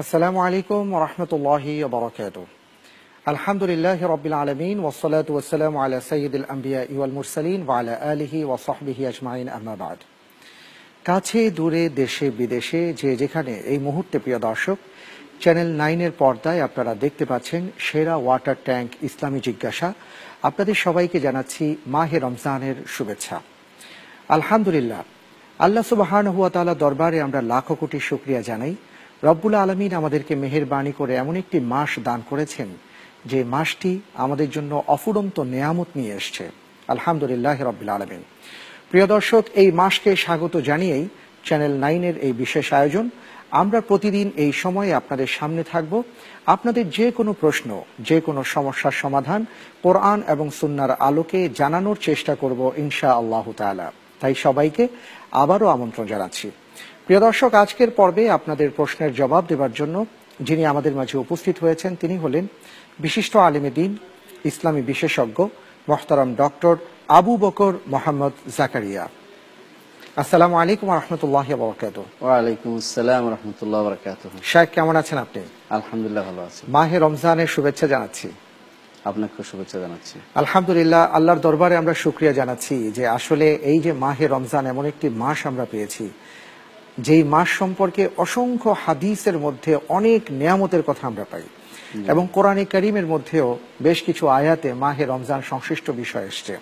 আসসালামু আলাইকুম রহমতুল্লাহি বরকাত আলহামদুলিল্লাহ রবিল আলমিন ওসলাত ওসালাম আলা সঈদুল আম্বিয়া ইউল মুরসালিন ওয়ালা আলহি ওয়াসবিহি আজমাইন আহমাবাদ কাছে দূরে দেশে বিদেশে যে যেখানে এই মুহূর্তে প্রিয় দর্শক চ্যানেল নাইনের পর্দায় আপনারা দেখতে পাচ্ছেন সেরা ওয়াটার ট্যাঙ্ক ইসলামী জিজ্ঞাসা আপনাদের সবাইকে জানাচ্ছি মাহে রমজানের শুভেচ্ছা আলহামদুলিল্লাহ আল্লাহ সুবাহান হুয়া দরবারে আমরা লাখো কোটি শুক্রিয়া জানাই রব্বুল আলমিন আমাদেরকে মেহেরবাণী করে এমন একটি মাস দান করেছেন যে মাসটি আমাদের জন্য অফুরন্ত নেয়ামত নিয়ে এসছে আলহামদুলিল্লাহ রব্বুল আলমিন প্রিয় দর্শক এই মাসকে স্বাগত জানিয়েই চ্যানেল নাইনের এই বিশেষ আয়োজন আমরা প্রতিদিন এই সময়ে আপনাদের সামনে থাকব আপনাদের যে কোনো প্রশ্ন যে কোনো সমস্যার সমাধান কোরআন এবং সুন্নার আলোকে জানানোর চেষ্টা করব ইনশা আল্লাহ তাই সবাইকে আবারও আমন্ত্রণ জানাচ্ছি প্রিয় দর্শক আজকের পর্বে আপনাদের প্রশ্নের জবাব দেবার জন্য যিনি আমাদের মাঝে উপস্থিত হয়েছেন তিনি হলেন বিশিষ্ট আলিমে দিন ইসলামী বিশেষজ্ঞ মোহতারাম ডক্টর আবু বকর মোহাম্মদ জাকারিয়া আসসালামু আলাইকুম রহমতুল্লাহ বরকাত ওয়ালাইকুম আসসালাম রহমতুল্লাহ বরকাত কেমন আছেন আপনি আলহামদুলিল্লাহ ভালো আছেন মাহে রমজানের শুভেচ্ছা জানাচ্ছি আপনাকে শুভেচ্ছা জানাচ্ছি আলহামদুলিল্লাহ আল্লাহর দরবারে আমরা শুক্রিয়া জানাচ্ছি যে আসলে এই যে মাহে রমজান এমন একটি মাস আমরা পেয়েছি যেই মাস সম্পর্কে অসংখ্য হাদিসের মধ্যে অনেক নিয়ামতের কথা আমরা পাই এবং কোরআনে করিমের মধ্যেও বেশ কিছু আয়াতে মাহে রমজান সংশ্লিষ্ট বিষয় এসছে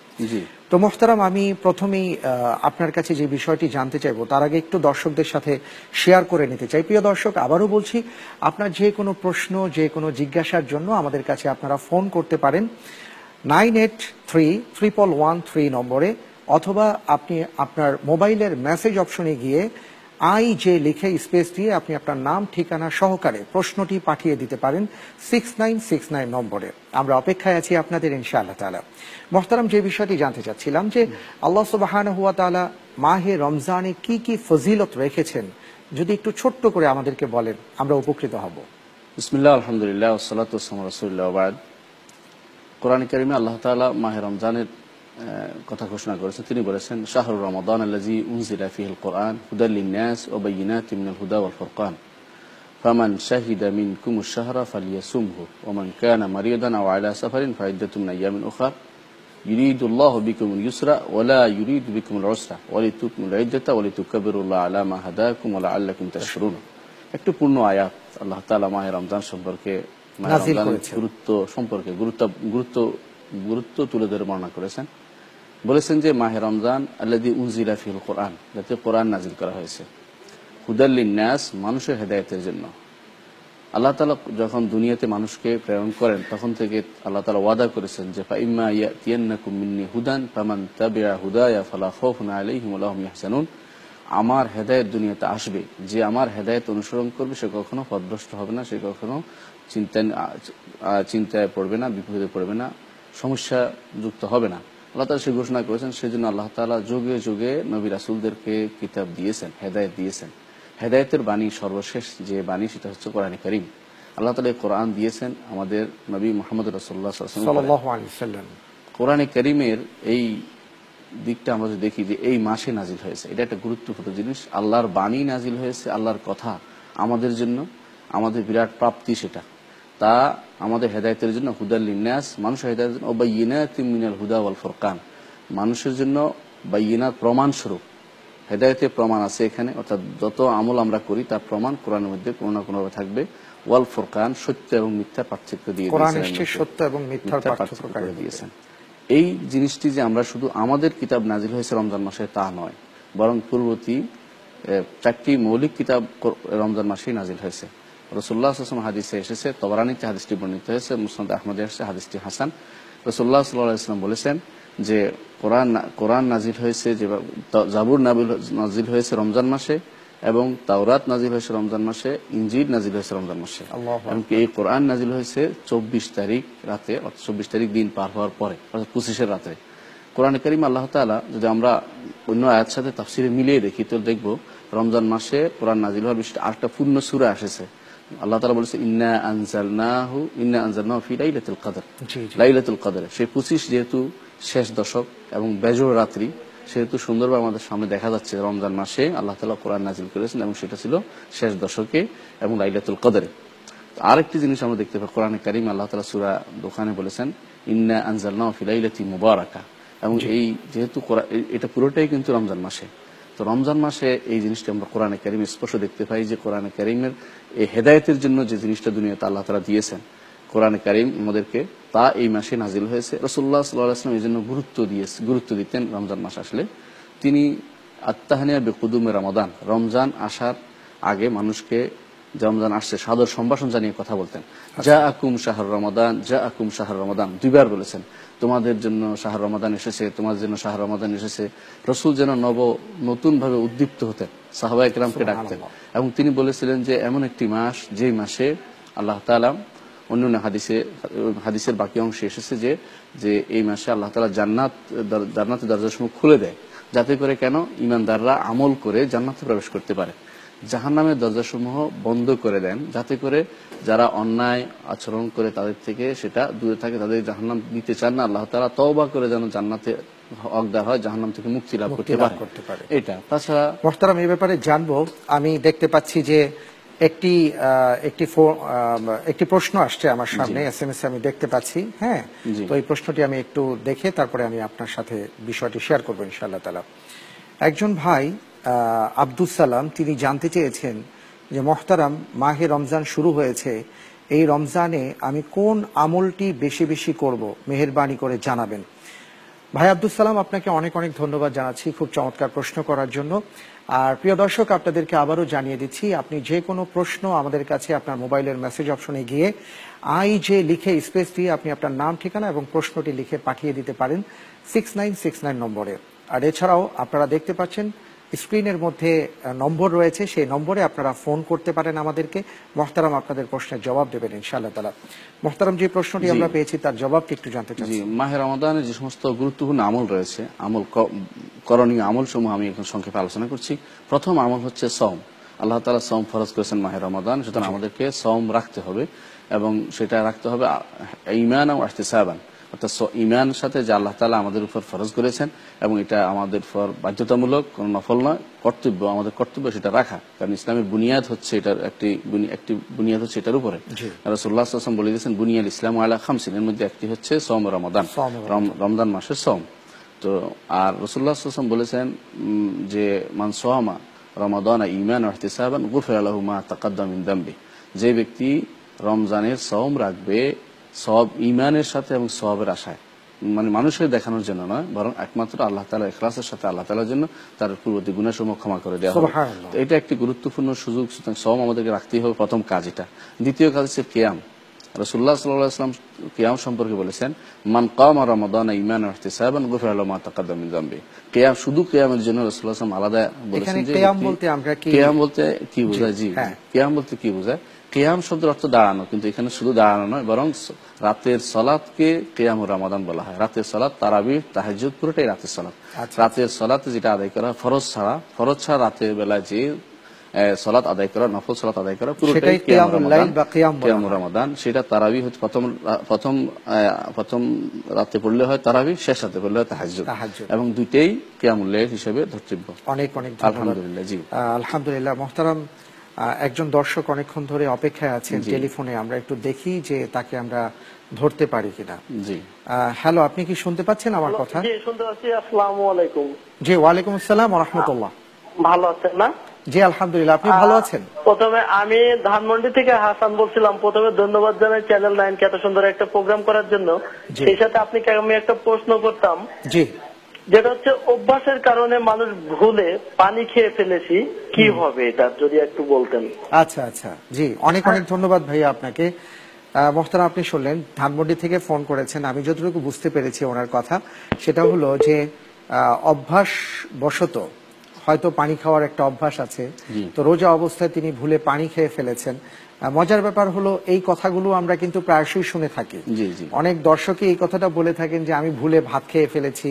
তো মোহতারাম আমি প্রথমেই আপনার কাছে যে বিষয়টি জানতে চাইবো তার আগে একটু দর্শকদের সাথে শেয়ার করে নিতে চাই প্রিয় দর্শক আবারও বলছি আপনার যে কোনো প্রশ্ন যে কোনো জিজ্ঞাসার জন্য আমাদের কাছে আপনারা ফোন করতে পারেন nine eight three triple one three নম্বরে অথবা আপনি আপনার মোবাইলের মেসেজ অপশনে গিয়ে আই যে লিখে স্পেস দিয়ে আপনি আপনার নাম ঠিকানা সহকারে প্রশ্নটি পাঠিয়ে দিতে পারেন সিক্স নাইন সিক্স নাইন নম্বরে আমরা অপেক্ষায় আছি আপনাদের ইনশাআল্লাহ তালা মোহতারাম যে বিষয়টি জানতে চাচ্ছিলাম যে আল্লাহ সুবাহান হুয়া তালা মাহে রমজানে কি কি ফজিলত রেখেছেন যদি একটু ছোট্ট করে আমাদেরকে বলেন আমরা উপকৃত হব বিসমিল্লা আলহামদুলিল্লাহ সালাত রসুল্লাহ কোরআন করিমে আল্লাহ তালা মাহে রমজানের কথা ঘোষণা করেছেন তিনি বলেছেন শাহরুর রমাদান আল্লাজি উনজিলা ফিহিল কোরআন হুদাল্লিনাস ও বাইনাত মিনাল হুদা ওয়াল ফুরকান فمن شهد منكم الشهر فليصمه ومن كان مريضا أو على سفر فعدة من أيام أخر يريد الله بكم اليسر ولا يريد بكم العسر ولتكملوا العدة ولتكبروا الله على ما هداكم ولعلكم تشكرون একটু পূর্ণ আয়াত আল্লাহ তাআলা মাহে রমজান সম্পর্কে গুরুত্ব সম্পর্কে গুরুত্ব গুরুত্ব গুরুত্ব তুলে ধরে বর্ণনা করেছেন বলেছেন যে মাহে রমজান আল্লাদি উনজিলা ফিল কোরআন যাতে কোরআন নাজিল করা হয়েছে ন্যাস মানুষের হেদায়তের জন্য আল্লাহ তালা যখন দুনিয়াতে মানুষকে প্রেরণ করেন তখন থেকে আল্লাহ তালা ওয়াদা করেছেন যে ফাইম্মা হুদান পামান হাসানুন আমার হেদায়ত দুনিয়াতে আসবে যে আমার হেদায়ত অনুসরণ করবে সে কখনো পদভ্রষ্ট হবে না সে কখনো চিন্তায় চিন্তায় পড়বে না বিপদে পড়বে না সমস্যা যুক্ত হবে না আল্লাহ তালা সে ঘোষণা করেছেন সেই জন্য আল্লাহ তালা যুগে যুগে নবী রাসুলদেরকে কিতাব দিয়েছেন হেদায়ত দিয়েছেন হেদায়তের বাণী সর্বশেষ যে বাণী সেটা হচ্ছে কোরআন করিম আল্লাহ তালা কোরআন দিয়েছেন আমাদের নবী মোহাম্মদ রসোল্লা কোরআনে করিমের এই দিকটা আমরা যদি দেখি যে এই মাসে নাজিল হয়েছে এটা একটা গুরুত্বপূর্ণ জিনিস আল্লাহর বাণী নাজিল হয়েছে আল্লাহর কথা আমাদের জন্য আমাদের বিরাট প্রাপ্তি সেটা তা আমাদের হেদায়তের জন্য হুদাল লিন্নাস মানুষের হেদায়তের জন্য বা বাইনা তিমিনাল হুদা ওয়াল ফোরকান মানুষের জন্য বা ইনার প্রমাণস্বরূপ হেদায়তের প্রমাণ আছে এখানে অর্থাৎ যত আমল আমরা করি তার প্রমাণ কোরআনের মধ্যে কোনো না কোনোভাবে থাকবে ওয়াল ফোরকান সত্য এবং মিথ্যা পার্থক্য দিয়ে সত্য এবং মিথ্যার পার্থক্য দিয়েছেন এই জিনিসটি যে আমরা শুধু আমাদের কিতাব নাজিল হয়েছে রমজান মাসে তা নয় বরং পূর্বতী চারটি মৌলিক কিতাব রমজান মাসেই নাজিল হয়েছে রসুল্লাহ আসলাম হাদিসে এসেছে তবরানিতে হাদিসটি বর্ণিত হয়েছে মুসনাদ আহমদ এসেছে হাদিসটি হাসান রসুল্লাহ সাল্লাহ ইসলাম বলেছেন যে কোরআন কোরআন নাজিল হয়েছে যে জাবুর নাবিল নাজিল হয়েছে রমজান মাসে এবং তাওরাত নাজিল হয়েছে রমজান মাসে ইঞ্জির নাজিল হয়েছে রমজান মাসে এমনকি এই কোরআন নাজিল হয়েছে চব্বিশ তারিখ রাতে চব্বিশ তারিখ দিন পার হওয়ার পরে অর্থাৎ পঁচিশের রাতে কোরআন করিম আল্লাহ তালা যদি আমরা অন্য আয়াত সাথে তাফসিরে মিলিয়ে দেখি তো দেখব রমজান মাসে কোরআন নাজিল হওয়ার বিষয়টা আরেকটা পূর্ণ সুরা এসেছে আল্লাহ তালা বলেছে ইন্না আনজালনাহু ইন্না আনজালনাহু ফি লাইলাতুল কদর লাইলাতুল কদর সেই পঁচিশ যেহেতু শেষ দশক এবং বেজোর রাত্রি সেহেতু সুন্দরভাবে আমাদের সামনে দেখা যাচ্ছে রমজান মাসে আল্লাহ তালা কোরআন নাজিল করেছেন এবং সেটা ছিল শেষ দশকে এবং লাইলাতুল কদরে আরেকটি জিনিস আমরা দেখতে পাই কোরআনে কারিম আল্লাহ তালা সুরা দোকানে বলেছেন ইন্না আনজালনাহু ফি লাইলাতি মুবারাকা এবং এই যেহেতু এটা পুরোটাই কিন্তু রমজান মাসে তো রমজান মাসে এই জিনিসটি আমরা কোরআনে কারিমে স্পর্শ দেখতে পাই যে কোরআনে কারিমের এই হেদায়তের জন্য যে জিনিসটা দুনিয়াতে আল্লাহ তারা দিয়েছেন কোরআনে কারিম আমাদেরকে তা এই মাসে নাজিল হয়েছে রসুল্লাহ সাল্লাহ আসলাম এই জন্য গুরুত্ব দিয়ে গুরুত্ব দিতেন রমজান মাস আসলে তিনি আত্মাহানিয়া বেকুদুমে রমাদান রমজান আসার আগে মানুষকে রমজান আসছে সাদর সম্ভাষণ জানিয়ে কথা বলতেন যা আকুম শাহর রমাদান যা আকুম শাহর রমাদান দুইবার বলেছেন তোমাদের জন্য শাহর রমাদান এসেছে তোমার জন্য শাহর রমাদান এসেছে রসুল যেন নব নতুন ভাবে উদ্দীপ্ত হতেন সাহাবা ইকরামকে ডাকতেন এবং তিনি বলেছিলেন যে এমন একটি মাস যেই মাসে আল্লাহ তালাম অন্য অন্য হাদিসে হাদিসের বাকি অংশে এসেছে যে যে এই মাসে আল্লাহ তালা জান্নাত জান্নাতের সময় খুলে দেয় যাতে করে কেন ইমানদাররা আমল করে জান্নাতে প্রবেশ করতে পারে জাহান নামের দরজাসমূহ বন্ধ করে দেন যাতে করে যারা অন্যায় আচরণ করে তাদের থেকে সেটা দূরে থাকে তাদের জাহান্নাম দিতে চান না আল্লাহ তারা তওবা করে যেন জান্নাতে অজ্ঞার হয় জাহান্নাম থেকে মুক্তি লাভ করতে পারে এটা তাছাড়া মোহতারাম এই ব্যাপারে জানবো আমি দেখতে পাচ্ছি যে একটি একটি একটি প্রশ্ন আসছে আমার সামনে এস এম এস আমি দেখতে পাচ্ছি হ্যাঁ তো এই প্রশ্নটি আমি একটু দেখে তারপরে আমি আপনার সাথে বিষয়টি শেয়ার করবো ইনশাআল্লাহ তালা একজন ভাই আব্দুল সালাম তিনি জানতে চেয়েছেন যে মহতারাম মাহে রমজান শুরু হয়েছে এই রমজানে আমি কোন আমলটি বেশি বেশি করব মেহরবানি করে জানাবেন ভাই আব্দুল সালাম আপনাকে অনেক অনেক ধন্যবাদ জানাচ্ছি খুব চমৎকার প্রশ্ন করার জন্য আর প্রিয় দর্শক আপনাদেরকে আবারও জানিয়ে দিচ্ছি আপনি যে কোনো প্রশ্ন আমাদের কাছে আপনার মোবাইলের মেসেজ অপশনে গিয়ে আই যে লিখে স্পেস দিয়ে আপনি আপনার নাম ঠিকানা এবং প্রশ্নটি লিখে পাঠিয়ে দিতে পারেন সিক্স নাইন সিক্স নাইন নম্বরে আর এছাড়াও আপনারা দেখতে পাচ্ছেন স্ক্রিনের মধ্যে নম্বর রয়েছে সেই নম্বরে আপনারা ফোন করতে পারেন আমাদেরকে মহতারাম আপনাদের প্রশ্নের জবাব দেবেন ইনশাআল্লাহ তালা মহতারাম যে প্রশ্নটি আমরা পেয়েছি তার জবাবটি একটু জানতে চাই মাহের রমাদানের যে সমস্ত গুরুত্বপূর্ণ আমল রয়েছে আমল করণীয় আমল সমূহ আমি এখন সংক্ষেপে আলোচনা করছি প্রথম আমল হচ্ছে সম আল্লাহ তালা সম ফরজ করেছেন মাহের রমাদান সুতরাং আমাদেরকে সম রাখতে হবে এবং সেটা রাখতে হবে ইমান ও আসতে সাবান অর্থাৎ ইমান সাথে যা আল্লাহ তালা আমাদের উপর ফরজ করেছেন এবং এটা আমাদের ফর বাধ্যতামূলক কোনো নফল নয় কর্তব্য আমাদের কর্তব্য সেটা রাখা কারণ ইসলামের বুনিয়াদ হচ্ছে এটার একটি একটি বুনিয়াদ হচ্ছে এটার উপরে রসুল্লাহ আসলাম বলে দিয়েছেন বুনিয়াদ ইসলাম আলা খামসিন এর মধ্যে একটি হচ্ছে সোম রমাদান রমদান মাসের সম তো আর রসুল্লাহ আসলাম বলেছেন যে মান সোহামা রমাদান ইমান আহতিসাবান গুফের আলহুমা তাকাদ্দাম দাম্বি যে ব্যক্তি রমজানের সম রাখবে সব ইমানের সাথে এবং সবের আশায় মানে মানুষকে দেখানোর জন্য নয় বরং একমাত্র আল্লাহ তালা এখলাসের সাথে আল্লাহ তালার জন্য তার পূর্বতী গুণাসমূহ ক্ষমা করে দেওয়া হবে এটা একটি গুরুত্বপূর্ণ সুযোগ সুতরাং সব আমাদেরকে রাখতেই হবে প্রথম কাজ এটা দ্বিতীয় কাজ হচ্ছে কেয়াম রসুল্লাহ সাল্লাম কেয়াম সম্পর্কে বলেছেন মান কাম আর রমাদান ইমান ইহতিসাবান গুফির আলমা তাকাদামিন জাম্বি কেয়াম শুধু কেয়ামের জন্য রসুল্লাহ আসলাম আলাদা বলেছেন বলতে কেয়াম বলতে কি বোঝায় জি হ্যাঁ। কেয়াম বলতে কি বোঝায় কেয়াম শব্দের অর্থ দাঁড়ানো কিন্তু এখানে শুধু দাঁড়ানো নয় বরং রাতের সলাদকে কেয়াম রামাদান বলা হয় রাতের সলাদ তারাবি তাহাজুদ পুরোটাই রাতের সলাদ আচ্ছা। রাতের সলাতে যেটা আদায় করা ফরজ ছাড়া ফরজ ছাড়া রাতের বেলা যে আদায় করা নফল আদায় করা পুরোটাই রমাদান সেটা তারাবি হচ্ছে প্রথম প্রথম প্রথম রাতে পড়লে হয় তারাবি শেষ রাতে পড়লে হয় এবং দুইটাই কিয়ামুল্লাহ হিসেবে ধর্তব্য অনেক অনেক আলহামদুলিল্লাহ জি আলহামদুলিল্লাহ মোহতারাম একজন দর্শক অনেকক্ষণ ধরে অপেক্ষায় আছেন টেলিফোনে আমরা একটু দেখি যে তাকে আমরা ধরতে পারি কিনা জি হ্যালো আপনি কি শুনতে পাচ্ছেন আমার কথা জি ওয়ালাইকুম আসসালাম রহমতুল্লাহ ভালো আছেন না জি আলহামদুলিল্লাহ আপনি ভালো আছেন প্রথমে আমি ধানমন্ডি থেকে হাসান বলছিলাম প্রথমে ধন্যবাদ জানাই চ্যানেল নাইন কে এত সুন্দর একটা প্রোগ্রাম করার জন্য সেই সাথে আপনি আমি একটা প্রশ্ন করতাম জি যেটা হচ্ছে অভ্যাসের কারণে মানুষ ভুলে পানি খেয়ে ফেলেছি কি হবে এটা যদি একটু বলতেন আচ্ছা আচ্ছা জি অনেক অনেক ধন্যবাদ ভাই আপনাকে মহতারা আপনি শুনলেন ধানমন্ডি থেকে ফোন করেছেন আমি যতটুকু বুঝতে পেরেছি ওনার কথা সেটা হলো যে অভ্যাস বশত হয়তো পানি খাওয়ার একটা অভ্যাস আছে তো রোজা অবস্থায় তিনি ভুলে পানি খেয়ে ফেলেছেন মজার ব্যাপার হলো এই কথাগুলো আমরা কিন্তু প্রায়শই শুনে থাকি অনেক দর্শকই এই কথাটা বলে থাকেন যে আমি ভুলে ভাত খেয়ে ফেলেছি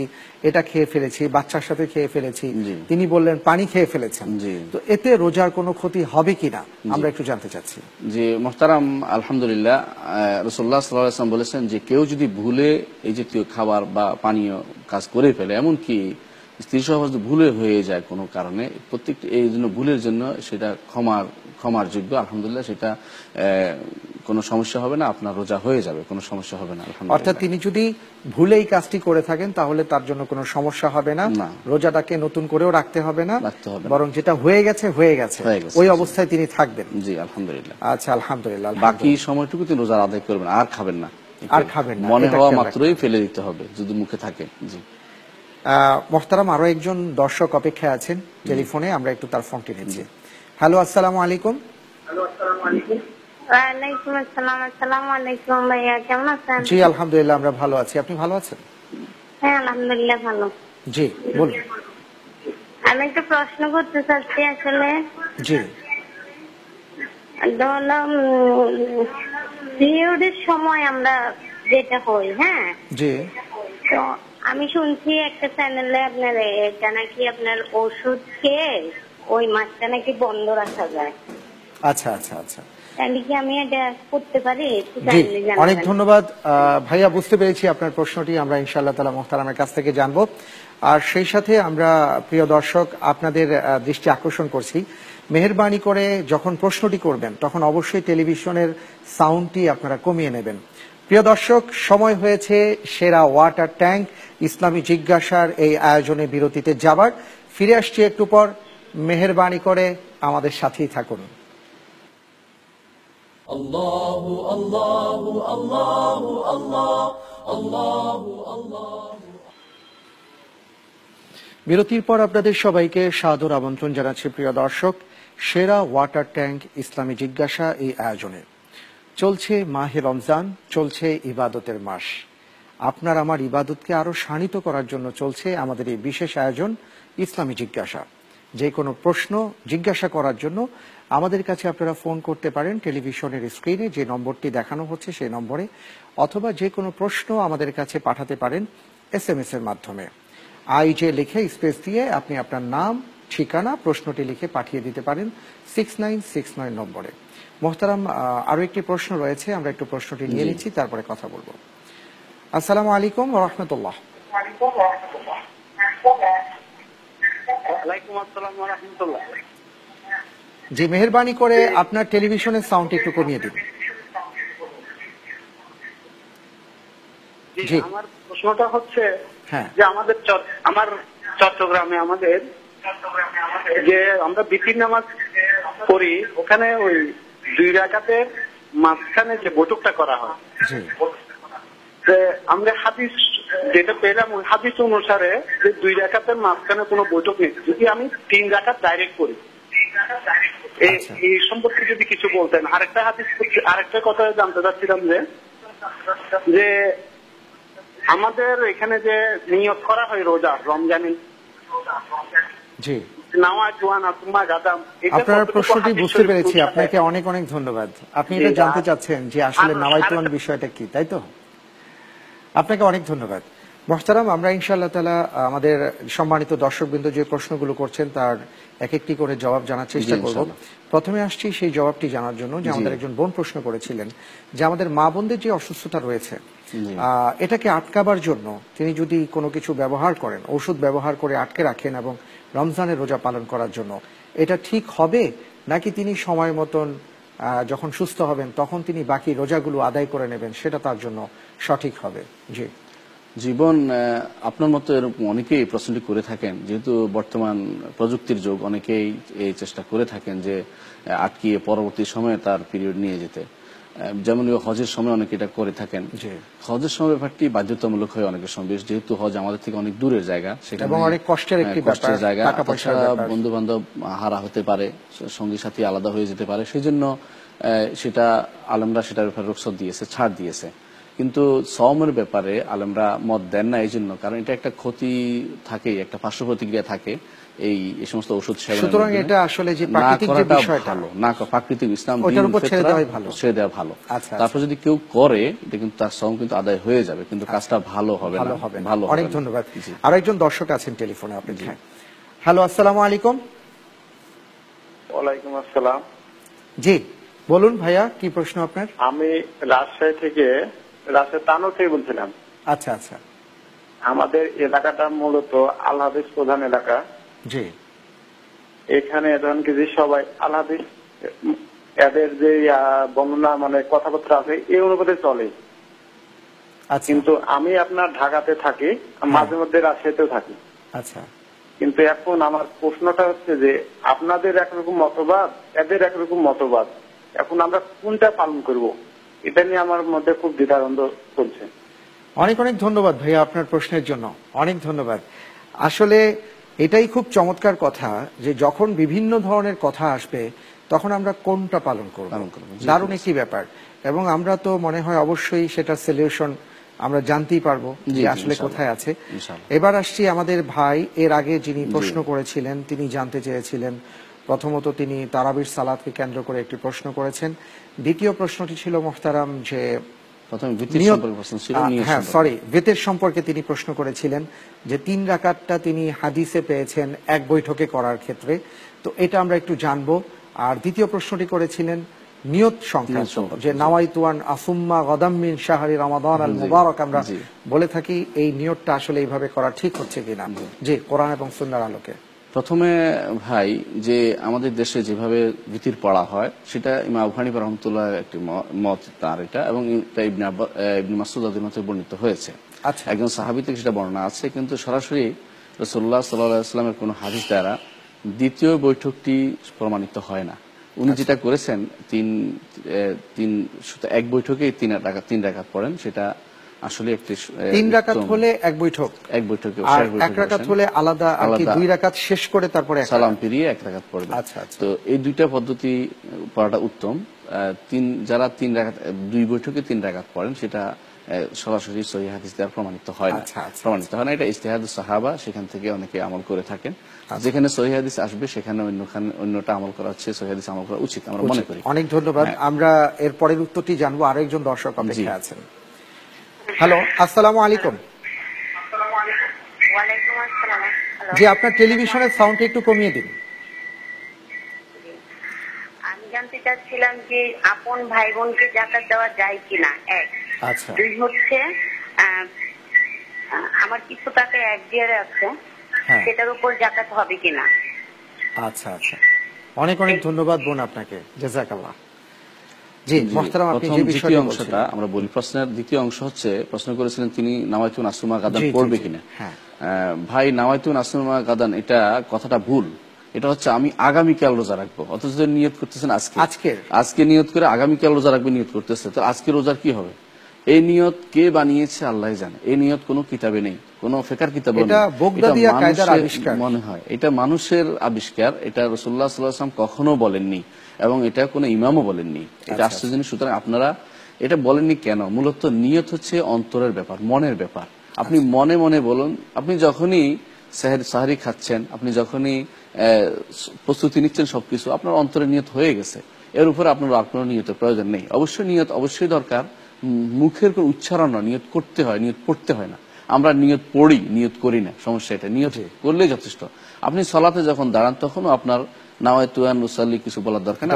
এটা খেয়ে ফেলেছি বাচ্চার সাথে খেয়ে ফেলেছি তিনি বললেন পানি খেয়ে ফেলেছেন তো এতে রোজার কোনো ক্ষতি হবে কিনা আমরা একটু জানতে চাচ্ছি যে মোহতারাম আলহামদুলিল্লাহ রসোল্লা সাল্লাম বলেছেন যে কেউ যদি ভুলে এই জাতীয় খাবার বা পানীয় কাজ করে ফেলে এমনকি স্ত্রী সহবাস ভুলে হয়ে যায় কোনো কারণে প্রত্যেকটি এই জন্য ভুলের জন্য সেটা ক্ষমার ক্ষমার যোগ্য আলহামদুলিল্লাহ সেটা কোনো সমস্যা হবে না আপনার রোজা হয়ে যাবে কোনো সমস্যা হবে না অর্থাৎ তিনি যদি ভুলে এই কাজটি করে থাকেন তাহলে তার জন্য কোনো সমস্যা হবে না রোজাটাকে নতুন করেও রাখতে হবে না বরং যেটা হয়ে গেছে হয়ে গেছে ওই অবস্থায় তিনি থাকবেন জি আলহামদুলিল্লাহ আচ্ছা আলহামদুলিল্লাহ বাকি সময়টুকু তিনি রোজা আদায় করবেন আর খাবেন না আর খাবেন না মনে হওয়া মাত্রই ফেলে দিতে হবে যদি মুখে থাকে জি মোহতারাম আরো একজন দর্শক অপেক্ষায় আছেন টেলিফোনে আমরা একটু তার ফোনটি নিচ্ছি হ্যালো আলাইকুম জি আলহামদুলিল্লাহ আমরা ভালো আছি আপনি ভালো আছেন হ্যাঁ, জি বলুন আমি একটা প্রশ্ন করতে চাচ্ছি আসলে জি ধরলাম পিরিয়ডের সময় আমরা যেটা হই হ্যাঁ জি তো আমি শুনছি একটা চ্যানেলে আপনার এটা নাকি আপনার ওষুধ খেয়ে ওই মাছটা নাকি বন্ধ রাখা যায় আচ্ছা আচ্ছা আচ্ছা অনেক ধন্যবাদ ভাইয়া বুঝতে পেরেছি আপনার প্রশ্নটি আমরা ইনশাআল্লাহ তালা মোহতারামের কাছ থেকে জানব আর সেই সাথে আমরা প্রিয় দর্শক আপনাদের দৃষ্টি আকর্ষণ করছি মেহরবানি করে যখন প্রশ্নটি করবেন তখন অবশ্যই টেলিভিশনের সাউন্ডটি আপনারা কমিয়ে নেবেন প্রিয় দর্শক সময় হয়েছে সেরা ওয়াটার ট্যাঙ্ক ইসলামী জিজ্ঞাসার এই আয়োজনে বিরতিতে যাবার ফিরে আসছি একটু পর মেহরবানি করে আমাদের সাথেই থাকুন বিরতির পর আপনাদের সবাইকে সাদর আমন্ত্রণ জানাচ্ছি প্রিয় দর্শক সেরা ওয়াটার ট্যাঙ্ক ইসলামী জিজ্ঞাসা এই আয়োজনে চলছে মাহে রমজান চলছে ইবাদতের মাস আপনার আমার ইবাদতকে আরও শাণিত করার জন্য চলছে আমাদের এই বিশেষ আয়োজন ইসলামী জিজ্ঞাসা যে কোনো প্রশ্ন জিজ্ঞাসা করার জন্য আমাদের কাছে আপনারা ফোন করতে পারেন টেলিভিশনের স্ক্রিনে যে নম্বরটি দেখানো হচ্ছে সেই নম্বরে অথবা যে কোনো প্রশ্ন আমাদের কাছে পাঠাতে পারেন এস এম এস এর মাধ্যমে আই যে লিখে স্পেস দিয়ে আপনি আপনার নাম ঠিকানা প্রশ্নটি লিখে পাঠিয়ে দিতে পারেন সিক্স নাইন সিক্স নাইন নম্বরে মোহতারাম আরো একটি প্রশ্ন রয়েছে আমরা একটু প্রশ্নটি নিয়ে নিচ্ছি তারপরে কথা বলবো আসসালামু আলাইকুম রহমতুল্লাহ জি মেহরবানি করে আপনার টেলিভিশনের সাউন্ড একটু কমিয়ে দিন জি আমার প্রশ্নটা হচ্ছে হ্যাঁ। যে আমাদের আমার চট্টগ্রামে আমাদের যে আমরা বিপিন নামাজ করি ওখানে ওই দুই রাখাতে মাঝখানে যে বৈঠকটা করা হয় যে আমরা হাদিস যেটা পেলাম ওই হাদিস অনুসারে যে দুই রাখাতের মাঝখানে কোনো বৈঠক নেই যদি আমি তিন রাখাত ডাইরেক্ট করি আচ্ছা। এই সম্পর্কে যদি কিছু বলতেন আরেকটা হাদিস আরেকটা কথা জানতে চাচ্ছিলাম যে যে আমাদের এখানে যে নিয়োগ করা হয় রোজা রমজানি জি আপনার প্রশ্নটি বুঝতে পেরেছি আপনাকে অনেক অনেক ধন্যবাদ আপনি এটা জানতে চাচ্ছেন যে আসলে নাওয়াইতোয়ান বিষয়টা কি তাই তো আপনাকে অনেক ধন্যবাদ মোহতারাম আমরা ইনশাআল্লাহ তালা আমাদের সম্মানিত দর্শকবৃন্দ যে প্রশ্নগুলো করছেন তার এক একটি করে জবাব জানার চেষ্টা করব প্রথমে আসছি সেই জবাবটি জানার জন্য যে আমাদের একজন বোন প্রশ্ন করেছিলেন যে আমাদের মা বোনদের যে অসুস্থতা রয়েছে এটাকে আটকাবার জন্য তিনি যদি কোনো কিছু ব্যবহার করেন ওষুধ ব্যবহার করে আটকে রাখেন এবং রমজানের রোজা পালন করার জন্য এটা ঠিক হবে নাকি তিনি সময় মতন যখন সুস্থ হবেন তখন তিনি বাকি রোজাগুলো আদায় করে নেবেন সেটা তার জন্য সঠিক হবে জি জীবন আপনার মতো এরকম অনেকেই প্রশ্নটি করে থাকেন যেহেতু বর্তমান প্রযুক্তির যুগ অনেকেই এই চেষ্টা করে থাকেন যে আটকিয়ে পরবর্তী সময়ে তার পিরিয়ড নিয়ে যেতে যেমন হজের সময় অনেকে এটা করে থাকেন হজের সময় ব্যাপারটি বাধ্যতামূলক হয় অনেকের সময় বেশ যেহেতু হজ আমাদের থেকে অনেক দূরের জায়গা সেখানে কষ্টের একটি কষ্টের জায়গা বন্ধু বান্ধব হারা হতে পারে সঙ্গী সাথী আলাদা হয়ে যেতে পারে সেই জন্য সেটা আলমরা সেটার ব্যাপারে রোকসদ দিয়েছে ছাড় দিয়েছে কিন্তু সমের ব্যাপারে আলমরা মত দেন না এই জন্য কারণ এটা একটা ক্ষতি থাকে একটা পার্শ্ব প্রতিক্রিয়া থাকে এই সমস্ত ওষুধ সুতরাং এটা আসলে যে না প্রাকৃতিক ইসলাম ছেড়ে দেওয়া ভালো আচ্ছা, আচ্ছা। তারপর যদি কেউ করে এটা কিন্তু তার সম কিন্তু আদায় হয়ে যাবে কিন্তু আচ্ছা। কাজটা ভালো হবে ভালো হবে অনেক ধন্যবাদ আর একজন দর্শক আছেন টেলিফোনে আপনি হ্যালো আসসালাম আলাইকুম ওয়ালাইকুম আসসালাম জি বলুন ভাইয়া কি প্রশ্ন আপনার আমি রাজশাহী থেকে রাশেদ তানু থেকে বলছিলাম আচ্ছা আচ্ছা আমাদের এলাকাটা মূলত আলহাদিস প্রধান এলাকা জি এখানে কি সবাই আলহাদিস এদের যে বর্ণনা মানে কথাবার্তা আছে এই অনুপাতে চলে আচ্ছা। কিন্তু আমি আপনার ঢাকাতে থাকি হ্যাঁ। মাঝে মধ্যে রাজশাহীতেও থাকি আচ্ছা কিন্তু এখন আমার প্রশ্নটা হচ্ছে যে আপনাদের একরকম মতবাদ এদের একরকম মতবাদ এখন আমরা কোনটা পালন করবো এটা নিয়ে আমার মধ্যে খুব দ্বিধানন্দ চলছে অনেক অনেক ধন্যবাদ ভাইয়া আপনার প্রশ্নের জন্য অনেক ধন্যবাদ আসলে এটাই খুব চমৎকার কথা যে যখন বিভিন্ন ধরনের কথা আসবে তখন আমরা কোনটা পালন করব দারুণ একটি ব্যাপার এবং আমরা তো মনে হয় অবশ্যই সেটা সলিউশন আমরা জানতেই পারবো যে আসলে কোথায় আছে এবার আসছি আমাদের ভাই এর আগে যিনি প্রশ্ন করেছিলেন তিনি জানতে চেয়েছিলেন প্রথমত তিনি তারাবির সালাদকে কেন্দ্র করে একটি প্রশ্ন করেছেন দ্বিতীয় প্রশ্নটি ছিল মোহতারাম যে হ্যাঁ, সম্পর্কে তিনি প্রশ্ন করেছিলেন যে তিন রাকাতটা তিনি হাদিসে পেয়েছেন এক বৈঠকে করার ক্ষেত্রে তো এটা আমরা একটু জানবো আর দ্বিতীয় প্রশ্নটি করেছিলেন নিয়ত সংক্রান্ত যে নাওয়াইতুয়ান আসুম্মা গদাম্মিন শাহরি রমাদান আল মুবারক আমরা বলে থাকি এই নিয়তটা আসলে এইভাবে করা ঠিক হচ্ছে কিনা জি কোরআন এবং সুন্দর আলোকে প্রথমে ভাই যে আমাদের দেশে যেভাবে ভীতির পড়া হয় সেটা ইমা আবহানি রহমতুল্লাহ একটি মত তার এটা এবং এটা ইবনে ইবনে মাসুদ বর্ণিত হয়েছে আচ্ছা একজন সাহাবি থেকে সেটা বর্ণনা আছে কিন্তু সরাসরি রসোল্লা সাল্লাহ ইসলামের কোনো হাদিস দ্বারা দ্বিতীয় বৈঠকটি প্রমাণিত হয় না উনি আচ্ছা। যেটা করেছেন তিন তিন এক বৈঠকে তিন রাখাত তিন রাখাত পড়েন সেটা আসলে তিন রাকাত হলে এক বৈঠক এক এক রাকাত হলে আলাদা আর কি দুই রাকাত শেষ করে তারপরে সালাম ফিরিয়ে এক রাকাত পড়বে আচ্ছা, আচ্ছা তো এই দুইটা পদ্ধতি পড়াটা উত্তম তিন যারা তিন রাকাত দুই বৈঠকে তিন রাকাত পড়েন সেটা সরাসরি সহি হাদিস দ্বারা প্রমাণিত হয় না আচ্ছা, আচ্ছা, প্রমাণিত হয় না এটা ইস্তেহাদ সাহাবা সেখান থেকে অনেকে আমল করে থাকেন যেখানে সহি হাদিস আসবে সেখানে অন্যখানে অন্যটা আমল করা হচ্ছে সহি হাদিস আমল করা উচিত আমরা মনে করি অনেক ধন্যবাদ হ্যাঁ। আমরা এর পরের উত্তরটি জানবো আরেকজন দর্শক অপেক্ষা আছেন হ্যালো আসসালামু আলাইকুম জি আপনার টেলিভিশনের সাউন্ড একটু কমিয়ে দিন আমি জানতে চাচ্ছিলাম যে আপন ভাই বোনকে জাকাত দেওয়া যায় কিনা এক আচ্ছা দুই হচ্ছে আমার কিছু টাকা এক দিয়ে আছে হ্যাঁ। সেটার উপর জাকাত হবে কিনা আচ্ছা আচ্ছা অনেক অনেক ধন্যবাদ বোন আপনাকে জাজাকাল্লাহ হ্যাঁ। ভাই নামাইতুন গাদান এটা কথাটা ভুল এটা হচ্ছে আমি আগামীকাল রোজা রাখবো অথচ নিয়ত করতেছেন আজকে আজকে আজকে নিয়ত করে আগামীকাল রোজা রাখবে নিয়ত করতেছে তো আজকে রোজার কি হবে এই নিয়ত কে বানিয়েছে আল্লাহ জানে এই নিয়ত কোনো কিতাবে নেই কোন ফেকার কিতাব মনে হয় এটা মানুষের আবিষ্কার এটা রসুল্লাহ সাল্লাহ কখনো বলেননি এবং এটা কোনো ইমামও বলেননি এটা আচ্ছা, আচ্ছা। জিনিস সুতরাং আপনারা এটা বলেননি কেন মূলত নিয়ত হচ্ছে অন্তরের ব্যাপার মনের ব্যাপার আপনি আচ্ছা। মনে মনে বলুন আপনি যখনই সাহারি খাচ্ছেন আপনি যখনই প্রস্তুতি নিচ্ছেন সবকিছু আপনার অন্তরের নিয়ত হয়ে গেছে এর উপর আপনার আপনার নিয়তের প্রয়োজন নেই অবশ্যই নিয়ত অবশ্যই দরকার মুখের কোন উচ্চারণ না নিয়ত করতে হয় নিয়ত পড়তে হয় না আমরা নিয়ত পড়ি নিয়ত করি না সমস্যা এটা নিয়ত করলে যথেষ্ট আপনি সলাতে যখন দাঁড়ান তখনও আপনার কিছু বলার দরকার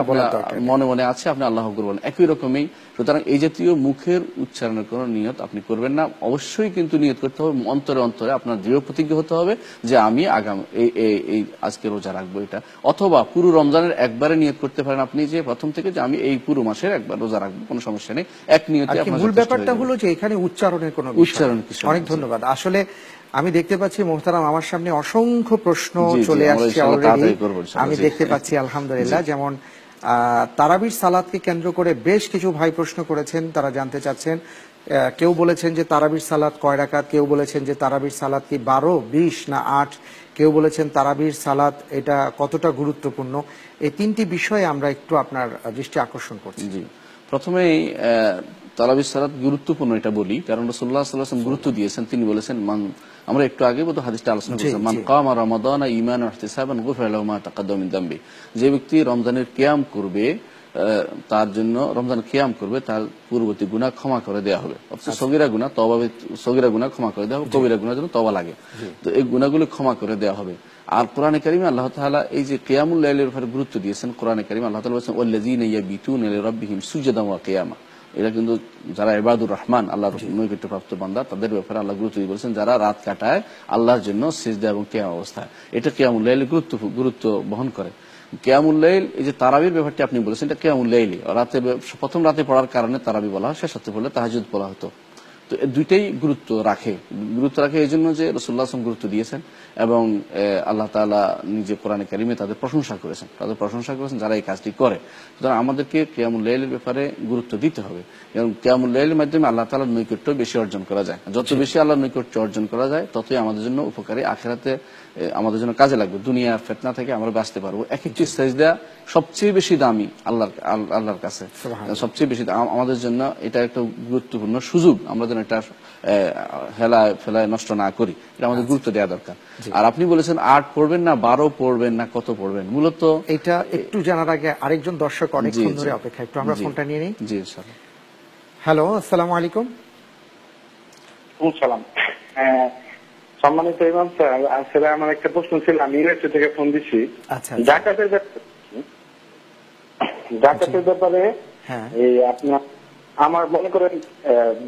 মনে মনে আছে আপনি আল্লাহ করবেন একই রকমই সুতরাং এই জাতীয় মুখের উচ্চারণের নিয়ত আপনি করবেন না অবশ্যই কিন্তু নিয়ত করতে হবে অন্তরে অন্তরে আপনার দৃঢ় প্রতিজ্ঞ হতে হবে যে আমি এই এই আজকে রোজা রাখবো এটা অথবা পুরো রমজানের একবারে নিয়ত করতে পারেন আপনি যে প্রথম থেকে যে আমি এই পুরো মাসের একবার রোজা রাখবো কোনো সমস্যা নেই এক নিয়তে মূল ব্যাপারটা হলো যে এখানে উচ্চারণের কোনো উচ্চারণ কিছু অনেক ধন্যবাদ আসলে আমি দেখতে পাচ্ছি মোহতারাম আমার সামনে অসংখ্য প্রশ্ন চলে আসছে অলরেডি আমি দেখতে পাচ্ছি আলহামদুলিল্লাহ যেমন তারাবির সালাদকে কেন্দ্র করে বেশ কিছু ভাই প্রশ্ন করেছেন তারা জানতে চাচ্ছেন কেউ বলেছেন যে তারাবির সালাদ কয় রাকাত কেউ বলেছেন যে তারাবির সালাদ কি বারো বিশ না আট কেউ বলেছেন তারাবির সালাত এটা কতটা গুরুত্বপূর্ণ এই তিনটি বিষয়ে আমরা একটু আপনার দৃষ্টি আকর্ষণ করছি জি প্রথমেই তারাবির সালাত গুরুত্বপূর্ণ এটা বলি কারণ রসুল্লাহ সাল্লাহ গুরুত্ব দিয়েছেন তিনি বলেছেন মান আমরা একটু আগে বোধ হাদিসটা আলোচনা করছি মান কামা রমাদান ইমান ইহতিসাবান গুফিরা মা তাকাদ্দামিন দাম্বি যে ব্যক্তি রমজানের কিয়াম করবে তার জন্য রমজান কিয়াম করবে তার পূর্ববর্তী গুণা ক্ষমা করে দেওয়া হবে আচ্ছা। সগিরা গুণা তবা সগিরা গুণা ক্ষমা করে দেওয়া হবে কবিরা গুণার জন্য তবা লাগে তো এই গুণাগুলো ক্ষমা করে দেওয়া হবে আর কোরআনে কারিমে আল্লাহ তাআলা এই যে কিয়ামুল লাইলের উপর গুরুত্ব দিয়েছেন কোরআনে কারিমে আল্লাহ তাআলা বলেছেন ওয়াল্লাযীনা ইয়াবিতুনা লিরাব্বিহিম সুজাদান ওয়া কিয়ামা এটা কিন্তু যারা এবাদুর রহমান আল্লাহ প্রাপ্ত বান্দা তাদের ব্যাপারে আল্লাহ গুরুত্ব দিয়ে বলেছেন যারা রাত কাটায় আল্লাহর জন্য সিজদা এবং কেয়াম অবস্থা এটা উল্লাইল গুরুত্ব গুরুত্ব বহন করে উল্লাইল এই যে তারাবির ব্যাপারটি আপনি বলেছেন এটা উল্লাইলি রাতে প্রথম রাতে পড়ার কারণে তারাবি বলা হয় সে সাথে বলে তাহাজুদ বলা হতো তো দুইটাই গুরুত্ব রাখে গুরুত্ব রাখে এই জন্য যে রসুল্লাহ আসলাম গুরুত্ব দিয়েছেন এবং আল্লাহ তালা নিজে কোরআনে কারিমে তাদের প্রশংসা করেছেন তাদের প্রশংসা করেছেন যারা এই কাজটি করে সুতরাং আমাদেরকে কেয়ামুল লাইলের ব্যাপারে গুরুত্ব দিতে হবে এবং কেয়ামুল লাইলের মাধ্যমে আল্লাহ তালার নৈকট্য বেশি অর্জন করা যায় যত বেশি আল্লাহ নৈকট্য অর্জন করা যায় ততই আমাদের জন্য উপকারী আখেরাতে আমাদের জন্য কাজে লাগবে দুনিয়া ফেতনা থেকে আমরা বাঁচতে পারবো এক একটি সেজদা সবচেয়ে বেশি দামি আল্লাহর আল্লাহর কাছে সবচেয়ে বেশি আমাদের জন্য এটা একটা গুরুত্বপূর্ণ সুযোগ আমরা যেন এটা হেলায় ফেলায় নষ্ট না করি এটা আমাদের আচ্ছা। গুরুত্ব দেওয়া দরকার আর আপনি বলেছেন আট পড়বেন না বারো পড়বেন না কত পড়বেন মূলত এটা একটু জানার আগে আরেকজন দর্শক অনেকক্ষণ ধরে অপেক্ষা একটু আমরা ফোনটা নিয়ে নিই জি হ্যালো আসসালামু আলাইকুম সালাম সম্মানিত ইমাম স্যার আসলে আমার একটা প্রশ্ন ছিল আমি ইউএসএ থেকে ফোন দিছি আচ্ছা, আচ্ছা। ব্যাপারে জাকাতের ব্যাপারে হ্যাঁ। এই আপনার আমার মনে করেন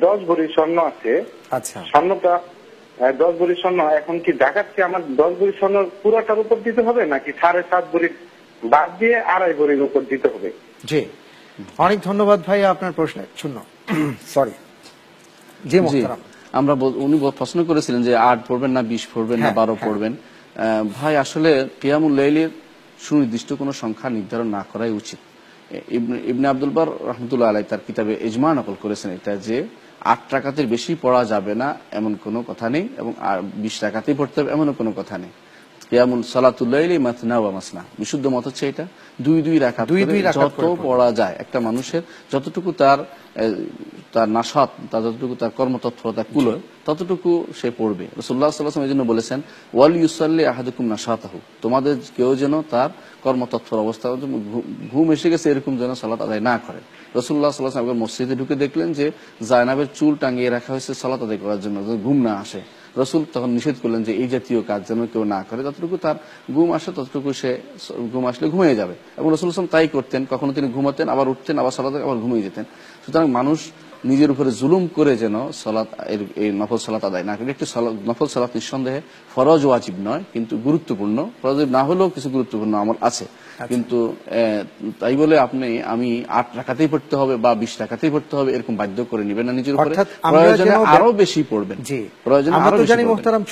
দশ ভরি স্বর্ণ আছে আচ্ছা। স্বর্ণটা দশ ভরি স্বর্ণ এখন কি দেখাচ্ছে আমার দশ ভরি স্বর্ণ পুরাটার উপর দিতে হবে নাকি সাড়ে সাত ভরি বাদ দিয়ে আড়াই ভরির উপর দিতে হবে জি অনেক ধন্যবাদ ভাই আপনার প্রশ্নের শূন্য সরি জি মোহতারাম আমরা উনি প্রশ্ন করেছিলেন যে আট পড়বেন না বিশ পড়বেন না হ্যাঁ, বারো হ্যাঁ। পড়বেন ভাই আসলে পিয়ামুল লাইলের সুনির্দিষ্ট কোন সংখ্যা নির্ধারণ না করাই উচিত ইবনে আব্দুল বার রহমতুল্লাহ আলাই তার কিতাবে এজমা নকল করেছেন এটা যে আট টাকাতে বেশি পড়া যাবে না এমন কোনো কথা নেই এবং বিশ টাকাতেই পড়তে হবে এমনও কোনো কথা নেই সালাতুল্লাইলি মাতনা ওয়া মাসনা বিশুদ্ধ মত হচ্ছে এটা দুই দুই রাখা দুই দুই যত পড়া যায় একটা মানুষের যতটুকু তার তার নাসাত তার যতটুকু তার কর্মতৎপরতা কুল ততটুকু সে পড়বে রসুল্লাহ সাল্লাহ এই জন্য বলেছেন ওয়াল ইউসাল্লি আহাদুকুম তোমাদের কেউ যেন তার কর্মতৎপর অবস্থা ঘুম এসে গেছে এরকম যেন সালাত আদায় না করে রসুল্লাহ সাল্লাহ মসজিদে ঢুকে দেখলেন যে জায়নাবের চুল টাঙিয়ে রাখা হয়েছে সালাত আদায় করার জন্য ঘুম না আসে রসুল তখন নিষেধ করলেন যে এই জাতীয় কাজ যেন কেউ না করে যতটুকু তার ঘুম আসে ততটুকু সে ঘুম আসলে ঘুমিয়ে যাবে এবং রসুল ইসলাম তাই করতেন কখনো তিনি ঘুমাতেন আবার উঠতেন আবার সালাদ আবার ঘুমিয়ে যেতেন সুতরাং মানুষ নিজের উপরে জুলুম করে যেন সলাৎ এই নফল সালাত আদায় না করে একটি নফল সালাত নিঃসন্দেহে ফরজ ওয়াজিব নয় কিন্তু গুরুত্বপূর্ণ ফরজ না হলেও কিছু গুরুত্বপূর্ণ আমল আছে আচ্ছা। কিন্তু তাই বলে আপনি আমি আট টাকাতেই পড়তে হবে বা বিশ টাকাতেই পড়তে হবে এরকম বাধ্য করে নিবেন না নিজের উপরে প্রয়োজনে আরো বেশি পড়বেন জি আরো জানি মুহতারাম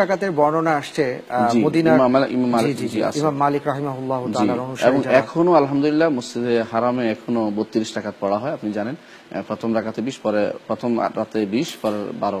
টাকাতের বর্ণনা আসছে ইমাম মালিক রাহিমাহুল্লাহ এবং এখনো আলহামদুলিল্লাহ মসজিদে হারামে এখনো বত্রিশ টাকা পড়া হয় আপনি জানেন প্রথম রাখাতে বিশ পরে প্রথম রাতে বিশ পরে বারো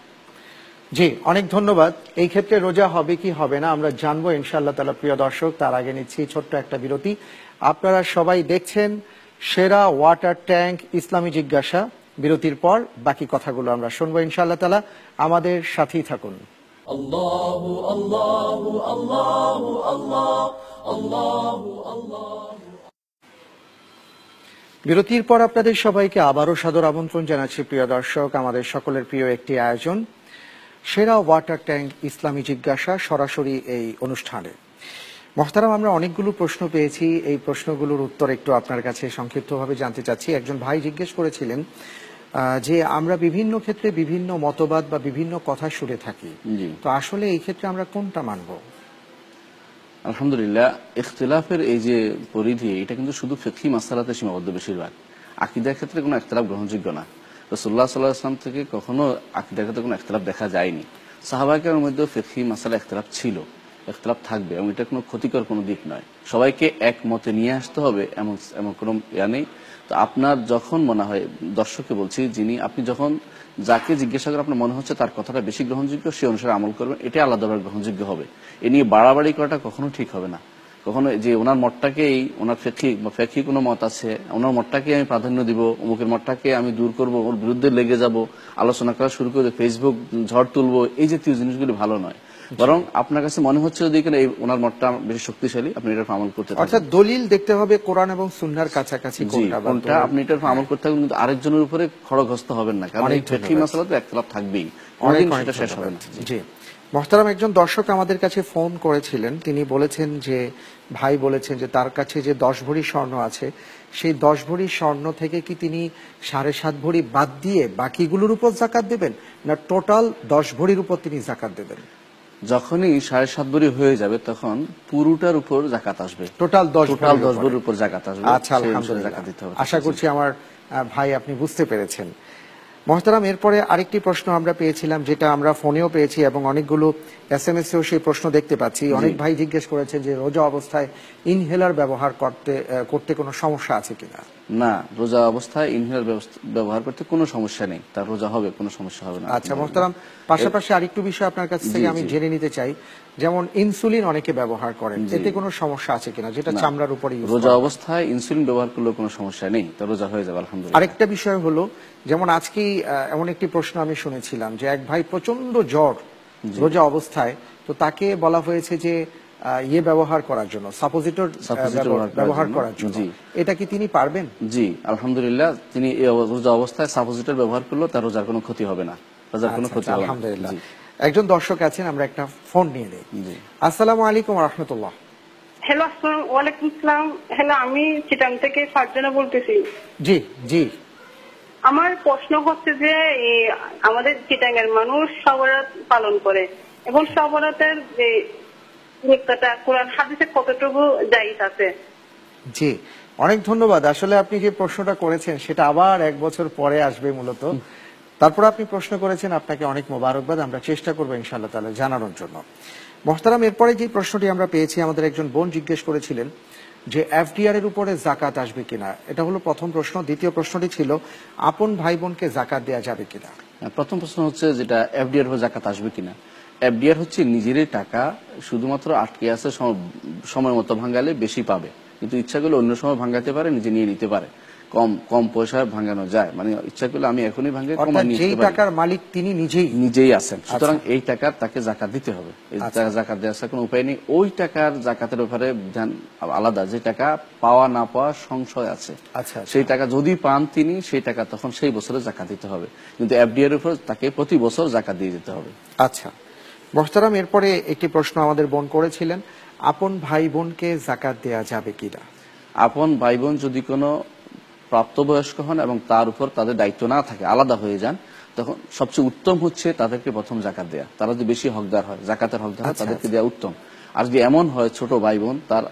জি অনেক ধন্যবাদ এই ক্ষেত্রে রোজা হবে কি হবে না আমরা জানবো ইনশাল্লাহ তালা প্রিয় দর্শক তার আগে নিচ্ছি ছোট্ট একটা বিরতি আপনারা সবাই দেখছেন সেরা ওয়াটার ট্যাঙ্ক ইসলামী জিজ্ঞাসা বিরতির পর বাকি কথাগুলো আমরা শুনবো ইনশাল্লাহ তালা আমাদের সাথেই থাকুন বিরতির পর আপনাদের সবাইকে আবারও সাদর আমন্ত্রণ জানাচ্ছি প্রিয় দর্শক আমাদের সকলের প্রিয় একটি আয়োজন সেরা ওয়াটার ট্যাঙ্ক ইসলামী জিজ্ঞাসা সরাসরি এই অনুষ্ঠানে মহতারাম আমরা অনেকগুলো প্রশ্ন পেয়েছি এই প্রশ্নগুলোর উত্তর একটু আপনার কাছে সংক্ষিপ্তভাবে জানতে চাচ্ছি একজন ভাই জিজ্ঞেস করেছিলেন যে আমরা বিভিন্ন ক্ষেত্রে বিভিন্ন মতবাদ বা বিভিন্ন কথা শুনে থাকি তো আসলে এই ক্ষেত্রে আমরা কোনটা মানব আলহামদুলিল্লাহ ইখতলাফের এই যে পরিধি এটা কিন্তু শুধু ফেকি মাসালাতে সীমাবদ্ধ বেশিরভাগ আকিদার ক্ষেত্রে কোনো একতলাফ গ্রহণযোগ্য না রসুল্লাহ সাল্লাহ আসলাম থেকে কখনো আকিদাগত কোনো একতলাপ দেখা যায়নি সাহাবাহিকের মধ্যেও ফেকি মাসালা একতলাপ ছিল একতলাপ থাকবে এবং এটা কোনো ক্ষতিকর কোনো দিক নয় সবাইকে এক মতে নিয়ে আসতে হবে এমন এমন কোনো ইয়া নেই তো আপনার যখন মনে হয় দর্শককে বলছি যিনি আপনি যখন যাকে জিজ্ঞাসা করে আপনার মনে হচ্ছে তার কথাটা বেশি গ্রহণযোগ্য সে অনুসারে আমল করবেন এটা আলাদাভাবে গ্রহণযোগ্য হবে এ নিয়ে বাড়াবাড়ি করাটা কখনো ঠিক হবে না কখনো যে ওনার মতটাকেই ওনার ফেকি ফেকি কোনো মত আছে ওনার মতটাকে আমি প্রাধান্য দিব অমুকের মতটাকে আমি দূর করব ওর বিরুদ্ধে লেগে যাব আলোচনা করা শুরু করে ফেসবুক ঝড় তুলব এই জাতীয় জিনিসগুলি ভালো নয় বরং আপনার কাছে মনে হচ্ছে যদি এখানে ওনার মতটা বেশি শক্তিশালী আপনি এটা আমল করতে অর্থাৎ দলিল দেখতে হবে কোরআন এবং সুন্নার কাছাকাছি কোনটা আপনি এটা আমল করতে হবে কিন্তু আরেকজনের উপরে খড়গস্ত হবেন না কারণ এই ফেকি মশলা তো একতলাপ থাকবেই অনেকদিন সেটা শেষ হবে না জি মহতারাম একজন দর্শক আমাদের কাছে ফোন করেছিলেন তিনি বলেছেন যে ভাই বলেছেন যে তার কাছে যে দশ ভরি স্বর্ণ আছে সেই দশ ভরি স্বর্ণ থেকে কি তিনি সাড়ে সাত ভরি বাদ দিয়ে বাকিগুলোর উপর জাকাত দেবেন না টোটাল দশ ভরির উপর তিনি জাকাত দেবেন যখনই সাড়ে সাত ভরি হয়ে যাবে তখন পুরোটার উপর জাকাত আসবে টোটাল দশ টোটাল দশ ভরির উপর জাকাত আসবে আচ্ছা আশা করছি আমার ভাই আপনি বুঝতে পেরেছেন মহাতারাম এরপরে আরেকটি প্রশ্ন আমরা পেয়েছিলাম যেটা আমরা ফোনেও পেয়েছি এবং অনেকগুলো এস এম এসেও সেই প্রশ্ন দেখতে পাচ্ছি অনেক ভাই জিজ্ঞেস করেছে যে রোজা অবস্থায় ইনহেলার ব্যবহার করতে করতে কোনো সমস্যা আছে কিনা না রোজা অবস্থায় ইনহেলার ব্যবহার করতে কোনো সমস্যা নেই তার রোজা হবে কোনো সমস্যা হবে না আচ্ছা মোহতারাম পাশাপাশি আরেকটু বিষয় আপনার কাছ থেকে আমি জেনে নিতে চাই যেমন ইনসুলিন অনেকে ব্যবহার করেন এতে কোনো সমস্যা আছে কিনা যেটা চামড়ার উপরে রোজা অবস্থায় ইনসুলিন ব্যবহার করলে কোনো সমস্যা নেই তার রোজা হয়ে যাবে আলহামদুলিল্লাহ আরেকটা বিষয় হলো যেমন আজকেই এমন একটি প্রশ্ন আমি শুনেছিলাম যে এক ভাই প্রচন্ড জ্বর রোজা অবস্থায় তো তাকে বলা হয়েছে যে ইয়ে ব্যবহার করার জন্য সাপোজিটর ব্যবহার করার জন্য এটা কি তিনি পারবেন জি আলহামদুলিল্লাহ তিনি এই অবস্থায় সাপোজিটর ব্যবহার করলো তার রোজার কোনো ক্ষতি হবে না রোজার কোনো আচ্ছা, ক্ষতি আচ্ছা, আলহামদুলিল্লাহ একজন দর্শক আছেন আমরা একটা ফোন নিয়ে নেই আসসালামু আলাইকুম রাহমাতুল্লাহ হ্যালো আসসালাম ওয়ালাইকুম সালাম হ্যালো আমি চিটাং থেকে ফারজানা বলতেছি জি জি আমার প্রশ্ন হচ্ছে যে আমাদের চিটাঙ্গের মানুষ সবরাত পালন করে এবং সবরাতের যে জি অনেক ধন্যবাদ আসলে আপনি যে প্রশ্নটা করেছেন সেটা আবার এক বছর পরে আসবে মূলত তারপর আপনি প্রশ্ন করেছেন আপনাকে অনেক মোবারকবাদ আমরা চেষ্টা করবো তাহলে জানানোর জন্য মহতারাম এরপরে যে প্রশ্নটি আমরা পেয়েছি আমাদের একজন বোন জিজ্ঞেস করেছিলেন যে এফডিআর এর উপরে জাকাত আসবে কিনা এটা হলো প্রথম প্রশ্ন দ্বিতীয় প্রশ্নটি ছিল আপন ভাই বোনকে জাকাত দেওয়া যাবে কিনা হ্যাঁ, প্রথম প্রশ্ন হচ্ছে যেটা এফডিআর উপর জাকাত আসবে কিনা এফডিআর হচ্ছে নিজেরই টাকা শুধুমাত্র আটকে আসে সময় মতো ভাঙ্গালে বেশি পাবে কিন্তু ইচ্ছা করলে অন্য সময় ভাঙ্গাতে পারে নিজে নিয়ে নিতে পারে কম কম পয়সায় ভাঙ্গানো যায় মানে ইচ্ছা করলে আমি এখনই ভাঙে যেই টাকার মালিক তিনি নিজেই নিজেই আছেন আচ্ছা। সুতরাং এই টাকার তাকে জাকাত দিতে হবে আচ্ছা। জাকাত জাকাত আসার কোনো উপায় নেই ওই টাকার জাকাতের ব্যাপারে ধ্যান আলাদা যে টাকা পাওয়া না পাওয়া সংশয় আছে আচ্ছা, সেই টাকা যদি পান তিনি সেই টাকা তখন সেই বছরে জাকাত দিতে হবে কিন্তু এফডিআর উপর তাকে প্রতি বছর জাকাত দিয়ে দিতে হবে আচ্ছা মোহতারাম এরপরে একটি প্রশ্ন আমাদের বোন করেছিলেন আপন ভাই বোনকে জাকাত দেয়া যাবে কিনা আপন ভাই বোন যদি কোনো প্রাপ্তবয়স্ক হন এবং তার উপর তাদের দায়িত্ব না থাকে আলাদা হয়ে যান তখন সবচেয়ে উত্তম হচ্ছে তাদেরকে প্রথম জাকাত দেয়া তারা যদি বেশি হকদার হয় জাকাতের হকদার হয় আচ্ছা, তাদেরকে আচ্ছা। দেওয়া উত্তম আর যদি এমন হয় ছোট ভাই বোন তার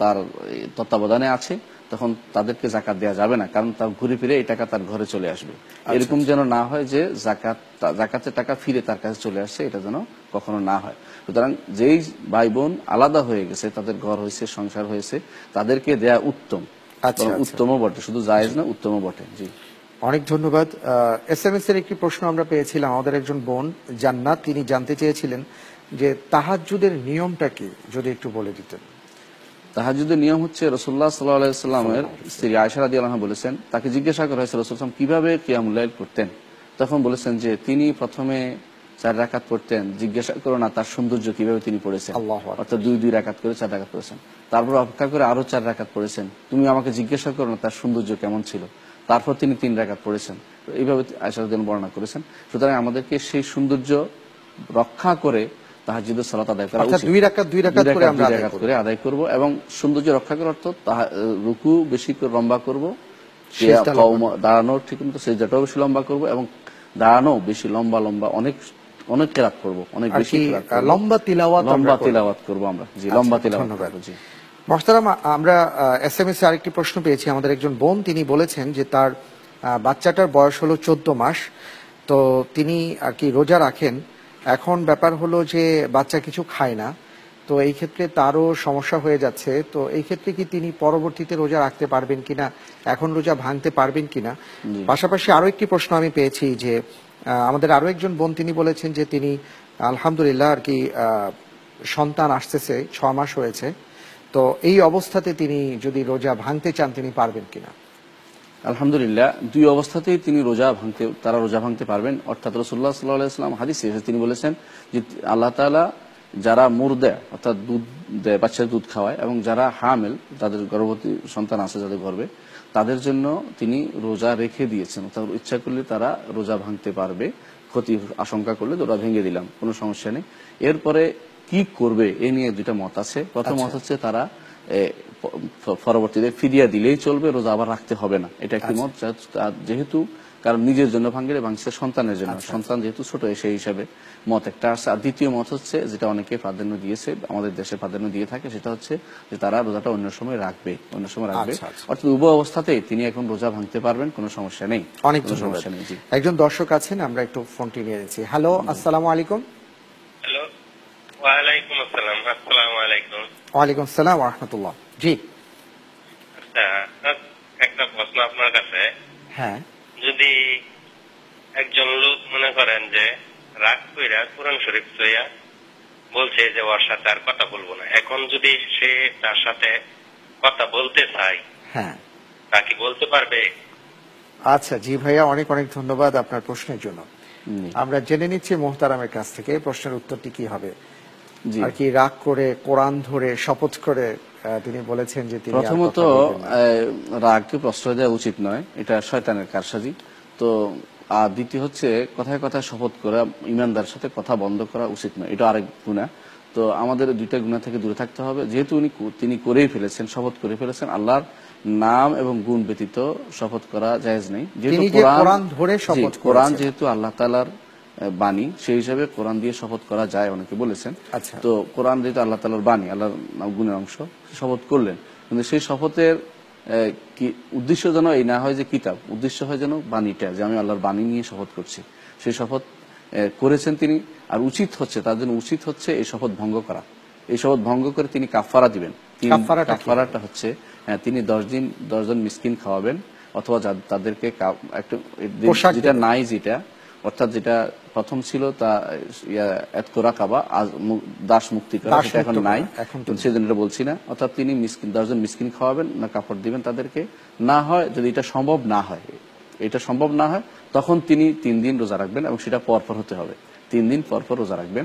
তার তত্ত্বাবধানে আছে তখন তাদেরকে জাকাত দেওয়া যাবে না কারণ তার ঘুরে ফিরে এই টাকা তার ঘরে চলে আসবে আচ্ছা, এরকম আচ্ছা। যেন না হয় যে জাকাত জাকাতের টাকা ফিরে তার কাছে চলে আসছে এটা যেন কখনো না হয় সুতরাং যেই ভাই বোন আলাদা হয়ে গেছে তাদের ঘর হয়েছে সংসার হয়েছে তাদেরকে দেয়া উত্তম আচ্ছা, উত্তমও বটে শুধু জায়েজ না উত্তমও বটে জি অনেক ধন্যবাদ এস এম এস এর একটি প্রশ্ন আমরা পেয়েছিলাম আমাদের একজন বোন জান্নাত তিনি জানতে চেয়েছিলেন যে তাহাজুদের নিয়মটাকে যদি একটু বলে দিতেন তাহাজুদের নিয়ম হচ্ছে রসুল্লাহ সাল্লাহ সাল্লামের স্ত্রী আয়সার আদি আল্লাহ বলেছেন তাকে জিজ্ঞাসা করা হয়েছে রসুল কিভাবে কিয়ামুল্লাইল করতেন তখন বলেছেন যে তিনি প্রথমে চার রাকাত পড়তেন জিজ্ঞাসা করো না তার সৌন্দর্য কিভাবে তিনি পড়েছেন অর্থাৎ দুই দুই রাকাত করে চার রাকাত পড়েছেন তারপর অপেক্ষা করে আরো চার রাকাত পড়েছেন তুমি আমাকে জিজ্ঞাসা করো না তার সৌন্দর্য কেমন ছিল তারপর তিনি তিন রাকাত পড়েছেন এইভাবে আয়সারুদ্দিন বর্ণনা করেছেন সুতরাং আমাদেরকে সেই সৌন্দর্য রক্ষা করে তাহাজুদ সালাত আদায় করা উচিত দুই রাকাত দুই রাকাত করে আমরা আদায় করে আদায় করব এবং সৌন্দর্য রক্ষা করার অর্থ রুকু বেশি করে লম্বা করব দাঁড়ানো ঠিক মতো সেজাটাও বেশি লম্বা করব এবং দাঁড়ানো বেশি লম্বা লম্বা অনেক অনেক কেরাত করব অনেক বেশি লম্বা তিলাওয়াত লম্বা তিলাওয়াত করব আমরা জি লম্বা আচ্ছা, তিলাওয়াত জি আমরা এস আরেকটি প্রশ্ন পেয়েছি আমাদের একজন বোন তিনি বলেছেন যে তার বাচ্চাটার বয়স হলো চোদ্দ মাস তো তিনি আর কি রোজা রাখেন এখন ব্যাপার হলো যে বাচ্চা কিছু খায় না তো এই ক্ষেত্রে তারও সমস্যা হয়ে যাচ্ছে তো এই ক্ষেত্রে কি তিনি পরবর্তীতে রোজা রাখতে পারবেন কিনা এখন রোজা ভাঙতে পারবেন কিনা পাশাপাশি আরো একটি প্রশ্ন আমি পেয়েছি যে আমাদের আরো একজন বোন তিনি বলেছেন যে তিনি আলহামদুলিল্লাহ আর কি সন্তান আসতেছে ছ মাস হয়েছে তো এই অবস্থাতে তিনি যদি রোজা ভাঙতে চান তিনি পারবেন কিনা আলহামদুলিল্লাহ দুই অবস্থাতেই তিনি রোজা ভাঙতে তারা রোজা ভাঙতে পারবেন অর্থাৎ রসুল্লাহ সাল্লাহাম ইসলাম হাদিস তিনি বলেছেন যে আল্লাহ তালা যারা মুর দেয় অর্থাৎ দুধ দেয় বাচ্চার দুধ খাওয়ায় এবং যারা হামেল তাদের গর্ভবতী সন্তান আছে যাদের গর্বে তাদের জন্য তিনি রোজা রেখে দিয়েছেন অর্থাৎ ইচ্ছা করলে তারা রোজা ভাঙতে পারবে ক্ষতির আশঙ্কা করলে তোরা ভেঙে দিলাম কোনো সমস্যা নেই এরপরে কি করবে এ নিয়ে দুটা মত আছে প্রথম আচ্ছা। মত হচ্ছে তারা পরবর্তীতে ফিরিয়ে দিলেই চলবে রোজা আবার রাখতে হবে না এটা একটি আচ্ছা। মত যেহেতু কারণ নিজের জন্য ভাঙলে ভাঙছে সন্তানের জন্য আচ্ছা। সন্তান যেহেতু ছোট সেই হিসাবে মত একটা আসছে আর দ্বিতীয় মত হচ্ছে যেটা অনেকে প্রাধান্য দিয়েছে আমাদের দেশে প্রাধান্য দিয়ে থাকে সেটা হচ্ছে যে তারা রোজাটা অন্য সময় রাখবে অন্য সময় রাখবে আচ্ছা, অর্থাৎ উভয় অবস্থাতেই তিনি এখন রোজা ভাঙতে পারবেন কোনো সমস্যা নেই অনেক সমস্যা নেই একজন দর্শক আছেন আমরা একটু ফোনটি নিয়ে নিচ্ছি হ্যালো আসসালামু আলাইকুম হ্যালো ওয়ালাইকুম আসসালাম আসসালামু আলাইকুম ওয়ালাইকুম আসসালাম জি আচ্ছা, একটা প্রশ্ন আপনার কাছে হ্যাঁ যদি একজন লোক মনে করেন যে রাগ কইরা কোরআন শরীফ বলছে যে ওর সাথে আর কথা বলবো না এখন যদি সে তার সাথে কথা বলতে চায় হ্যাঁ তাকে বলতে পারবে আচ্ছা জি ভাইয়া অনেক অনেক ধন্যবাদ আপনার প্রশ্নের জন্য আমরা জেনে নিচ্ছি মোহতারামের কাছ থেকে প্রশ্নের উত্তরটি কি হবে আর কি রাগ করে কোরআন ধরে শপথ করে তিনি বলেছেন যে তিনি প্রথমত রাগকে প্রশ্রয় দেওয়া উচিত নয় এটা শয়তানের কারসাজি তো আর দ্বিতীয় হচ্ছে কথায় কথায় শপথ করা ইমানদার সাথে কথা বন্ধ করা উচিত নয় এটা আরেক গুণা তো আমাদের দুইটা গুণা থেকে দূরে থাকতে হবে যেহেতু উনি তিনি করেই ফেলেছেন শপথ করে ফেলেছেন আল্লাহর নাম এবং গুণ ব্যতীত শপথ করা জায়েজ নেই যেহেতু কোরআন ধরে শপথ কোরআন যেহেতু আল্লাহ তালার বাণী সেই হিসাবে কোরআন দিয়ে শপথ করা যায় অনেকে বলেছেন আচ্ছা। তো কোরআন দিয়ে তো আল্লাহ তালার বাণী আল্লাহ গুণের অংশ শপথ করলেন কিন্তু সেই শপথের কি উদ্দেশ্য যেন এই না হয় যে কিতাব উদ্দেশ্য হয় যেন বাণীটা যে আমি আল্লাহর বাণী নিয়ে শপথ করছি সেই শপথ করেছেন তিনি আর উচিত হচ্ছে তার জন্য উচিত হচ্ছে এই শপথ ভঙ্গ করা এই শপথ ভঙ্গ করে তিনি কাফারা দিবেন কাফারাটা হচ্ছে তিনি দশ দিন দশজন মিসকিন খাওয়াবেন অথবা তাদেরকে একটা যেটা নাই যেটা অর্থাৎ যেটা প্রথম ছিল তা আজ দাস মুক্তি এখন নাই সেদিন এটা বলছি না অর্থাৎ তিনি মিসকিন দশজন মিসকিন খাওয়াবেন না কাপড় দিবেন তাদেরকে না হয় যদি এটা সম্ভব না হয় এটা সম্ভব না হয় তখন তিনি তিন দিন রোজা রাখবেন এবং সেটা পরপর হতে হবে তিন দিন পরপর রোজা রাখবেন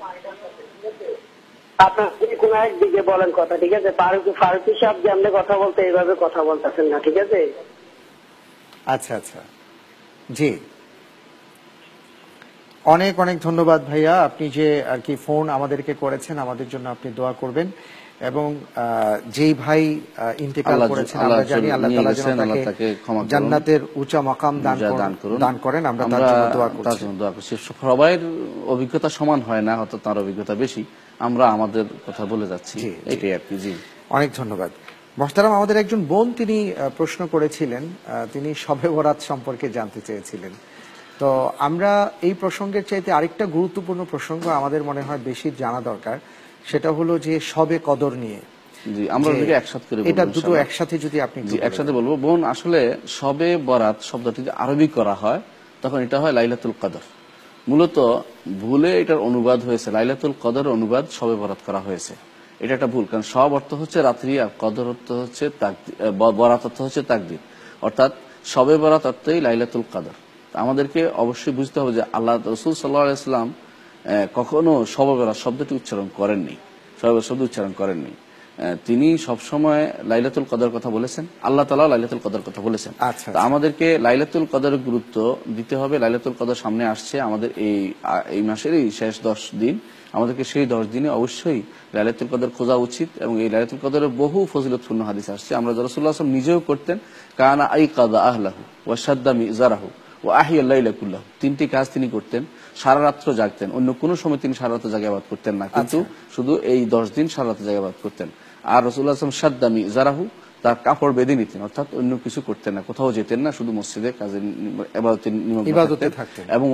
আপনার যে কোনো একদিকে বলেন কথা ঠিক আছে ফারুকি ফারুকি সাহেব যেমনি কথা বলতে এইভাবে কথা বলতেছেন না ঠিক আছে আচ্ছা আচ্ছা জি অনেক অনেক ধন্যবাদ ভাইয়া আপনি যে আর কি ফোন আমাদেরকে করেছেন আমাদের জন্য আপনি দোয়া করবেন এবং যেই ভাই ইন্তেকাল করেছেন আমরা জানি আল্লাহ তাআলা যেন তাকে জান্নাতের উচ্চ মকাম দান করুন দান করেন আমরা তার জন্য দোয়া করছি সবার অভিজ্ঞতা সমান হয় না হয়তো তার অভিজ্ঞতা বেশি আমরা আমাদের কথা বলে যাচ্ছি এটাই আর কি জি অনেক ধন্যবাদ মহতারাম আমাদের একজন বোন তিনি প্রশ্ন করেছিলেন তিনি সবে বরাত সম্পর্কে জানতে চেয়েছিলেন তো আমরা এই প্রসঙ্গের চাইতে আরেকটা গুরুত্বপূর্ণ প্রসঙ্গ আমাদের মনে হয় বেশি জানা দরকার সেটা হলো যে সবে কদর নিয়ে জি আমরা একসাথে করে এটা দুটো একসাথে যদি আপনি একসাথে বলবো বোন আসলে সবে বরাত শব্দটি আরবি করা হয় তখন এটা হয় লাইলাতুল কদর মূলত ভুলে এটার অনুবাদ হয়েছে লাইলাতুল কদর অনুবাদ সবে বরাত করা হয়েছে এটা একটা ভুল কারণ সব অর্থ হচ্ছে রাত্রি আর কদর অর্থ হচ্ছে বরাত অর্থ হচ্ছে তাকদির অর্থাৎ সবে বরাত অর্থই লাইলাতুল কদর আমাদেরকে অবশ্যই বুঝতে হবে যে আল্লাহ রসুল সাল্লাহ ইসলাম কখনো সবে বরাত শব্দটি উচ্চারণ করেননি সবে শব্দ উচ্চারণ করেননি তিনি সবসময় লাইলাতুল কদর কথা বলেছেন আল্লাহ তালা লাইলাতুল কদর কথা বলেছেন আচ্ছা, আচ্ছা। আমাদেরকে লাইলাতুল কদর গুরুত্ব দিতে হবে লাইলাতুল কদর সামনে আসছে আমাদের এই এই মাসের এই শেষ দশ দিন আমাদেরকে সেই দশ দিনে অবশ্যই লাইলাতুল কদর খোঁজা উচিত এবং এই লাইলাতুল কদরে বহু ফজিলতপূর্ণ হাদিস আসছে আমরা জরাসুল্লাহ আসলাম নিজেও করতেন কানা আই কাদা ও সাদ্দামি জারাহু ও আহি আল্লাহ তিনটি কাজ তিনি করতেন সারা রাত্র জাগতেন অন্য কোনো সময় তিনি সারা রাত্র জাগে আবাদ করতেন না কিন্তু আচ্ছা। শুধু এই দশ দিন সারা রাত্র জাগে করতেন আর রসুল্লাহাম সাদ্দামি জারাহু তার কাপড় বেঁধে নিতেন অর্থাৎ অন্য কিছু করতেন না কোথাও যেতেন না শুধু মসজিদে কাজে এবং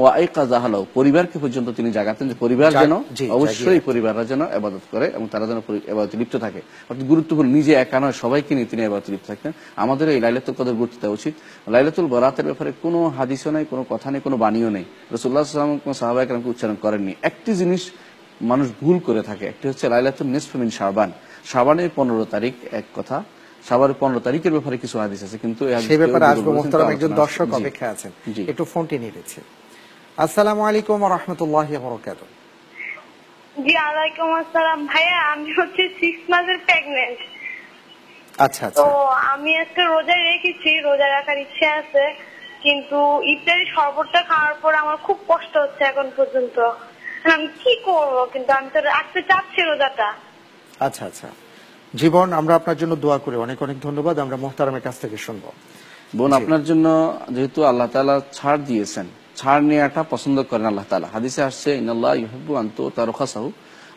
জাহালাও পরিবারকে পর্যন্ত তিনি জাগাতেন যে পরিবার যেন অবশ্যই পরিবাররা যেন এবাদত করে এবং তারা যেন আবাদতে লিপ্ত থাকে অর্থাৎ গুরুত্বপূর্ণ নিজে একা নয় সবাইকে নিয়ে তিনি আবাদতে লিপ্ত থাকতেন আমাদের এই লাইলাতুল কদর গুরুত্ব দেওয়া উচিত লাইলাতুল বরাতের ব্যাপারে কোনো হাদিসও নাই কোনো কথা নেই কোনো বাণীও নেই রসুল্লাহ সাল্লাম কোনো সাহাবাহিকরামকে উচ্চারণ করেননি একটি জিনিস মানুষ ভুল করে থাকে একটি হচ্ছে লাইলাতুল নিসফমিন শাহবান সাবানের পনেরো তারিখ এক কথা সাবানের পনেরো তারিখের ব্যাপারে কিছু আদেশ আছে কিন্তু সেই ব্যাপারে আসবো একজন দর্শক অপেক্ষা আছেন একটু ফোনটি নিয়ে নিচ্ছে আসসালামু আলাইকুম জি আলাইকুম আসসালাম ভাইয়া আমি হচ্ছে মাসের আচ্ছা, আচ্ছা তো আমি আজকে রোজা রেখেছি রোজা রাখার ইচ্ছে আছে কিন্তু ইফতারি শরবতটা খাওয়ার পর আমার খুব কষ্ট হচ্ছে এখন পর্যন্ত আমি কি করব কিন্তু আমি তো রাখতে চাচ্ছি রোজাটা আচ্ছা আচ্ছা জীবন আমরা আপনার জন্য দোয়া করি অনেক অনেক ধন্যবাদ আমরা মোহতারামের কাছ থেকে শুনবো বোন আপনার জন্য যেহেতু আল্লাহ তালা ছাড় দিয়েছেন ছাড় নেওয়াটা পছন্দ করেন আল্লাহ তালা হাদিসে আসছে ইনাল্লাহ ইহাবু আন্ত তার রোখাসাহু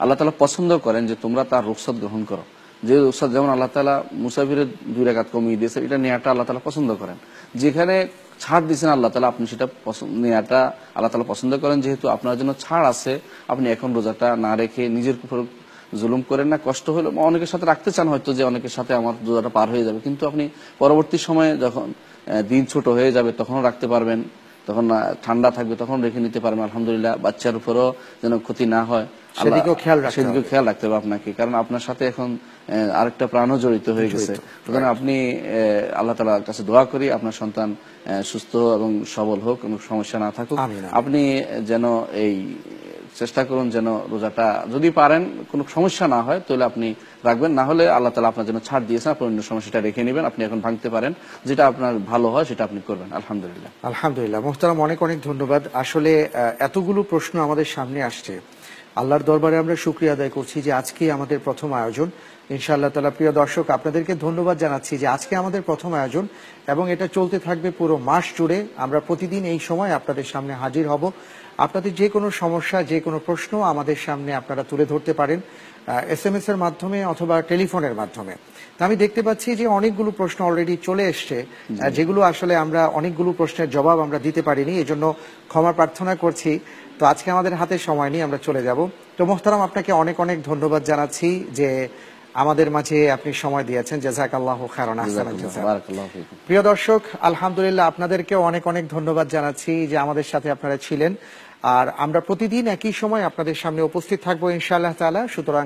আল্লাহ তালা পছন্দ করেন যে তোমরা তার রুখসাদ গ্রহণ করো যে রুখসাদ যেমন আল্লাহ তালা মুসাফিরের দুই রেখাত কমিয়ে দিয়েছে এটা নেওয়াটা আল্লাহ তালা পছন্দ করেন যেখানে ছাড় দিয়েছেন আল্লাহ তালা আপনি সেটা নেওয়াটা আল্লাহ তালা পছন্দ করেন যেহেতু আপনার জন্য ছাড় আছে আপনি এখন রোজাটা না রেখে নিজের জুলুম করেন না কষ্ট হলো অনেকের সাথে রাখতে চান হয়তো যে অনেকের সাথে আমার দুজাটা পার হয়ে যাবে কিন্তু আপনি পরবর্তী সময়ে যখন দিন ছোট হয়ে যাবে তখনও রাখতে পারবেন তখন ঠান্ডা থাকবে তখন রেখে নিতে পারবেন আলহামদুলিল্লাহ বাচ্চার উপরও যেন ক্ষতি না হয় খেয়াল রাখতে হবে আপনাকে কারণ আপনার সাথে এখন আরেকটা প্রাণও জড়িত হয়ে গেছে সুতরাং আপনি আল্লাহ তালার কাছে দোয়া করি আপনার সন্তান সুস্থ এবং সবল হোক কোনো সমস্যা না থাকুক আপনি যেন এই চেষ্টা করুন যেন রোজাটা যদি পারেন কোনো সমস্যা না হয় তাহলে আপনি রাখবেন না হলে আল্লাহ তালা আপনার জন্য ছাড় দিয়েছেন আপনি অন্য সমস্যাটা রেখে নেবেন আপনি এখন ভাঙতে পারেন যেটা আপনার ভালো হয় সেটা আপনি করবেন আলহামদুলিল্লাহ আলহামদুলিল্লাহ মোহতারাম অনেক অনেক ধন্যবাদ আসলে এতগুলো প্রশ্ন আমাদের সামনে আসছে আল্লাহর দরবারে আমরা শুক্রিয়া আদায় করছি যে আজকে আমাদের প্রথম আয়োজন ইনশাআল্লাহ তালা প্রিয় দর্শক আপনাদেরকে ধন্যবাদ জানাচ্ছি যে আজকে আমাদের প্রথম আয়োজন এবং এটা চলতে থাকবে পুরো মাস জুড়ে আমরা প্রতিদিন এই সময় আপনাদের সামনে হাজির হব আপনাদের যে কোনো সমস্যা যে কোনো প্রশ্ন আমাদের সামনে আপনারা তুলে ধরতে পারেন এস এম এস এর মাধ্যমে অথবা টেলিফোনের মাধ্যমে তা আমি দেখতে পাচ্ছি যে অনেকগুলো প্রশ্ন অলরেডি চলে এসছে যেগুলো আসলে আমরা অনেকগুলো প্রশ্নের জবাব আমরা দিতে পারিনি এজন্য ক্ষমা প্রার্থনা করছি তো আজকে আমাদের হাতে সময় নিয়ে আমরা চলে যাব তো মোহতারাম আপনাকে অনেক অনেক ধন্যবাদ জানাচ্ছি যে আমাদের মাঝে আপনি সময় দিয়েছেন জেজাক আল্লাহ প্রিয় দর্শক আলহামদুলিল্লাহ আপনাদেরকে অনেক অনেক ধন্যবাদ জানাচ্ছি যে আমাদের সাথে আপনারা ছিলেন আর আমরা প্রতিদিন একই সময় আপনাদের সামনে উপস্থিত থাকবো ইনশাআল্লাহ তালা সুতরাং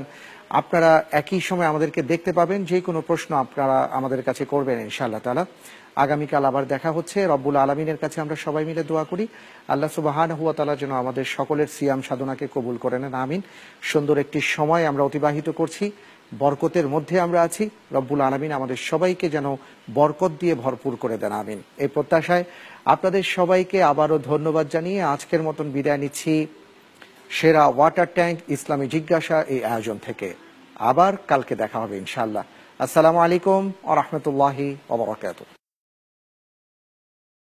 আপনারা একই সময় আমাদেরকে দেখতে পাবেন যে কোনো প্রশ্ন আপনারা আমাদের কাছে করবেন ইনশাআল্লাহ তালা আগামীকাল আবার দেখা হচ্ছে রব্বুল আলমিনের কাছে আমরা সবাই মিলে দোয়া করি আল্লাহ সুবাহান হুয়া তালা যেন আমাদের সকলের সিয়াম সাধনাকে কবুল করে নেন আমিন সুন্দর একটি সময় আমরা অতিবাহিত করছি বরকতের মধ্যে আমরা আছি রব্বুল আলমিন আমাদের সবাইকে যেন বরকত দিয়ে ভরপুর করে দেন আমিন এই প্রত্যাশায় আপনাদের সবাইকে আবারও ধন্যবাদ জানিয়ে আজকের মতন বিদায় নিচ্ছি সেরা ওয়াটার ট্যাঙ্ক ইসলামী জিজ্ঞাসা এই আয়োজন থেকে আবার কালকে দেখা হবে ইনশাল্লাহ আসসালামু আলাইকুম আ রহমতুল্লাহি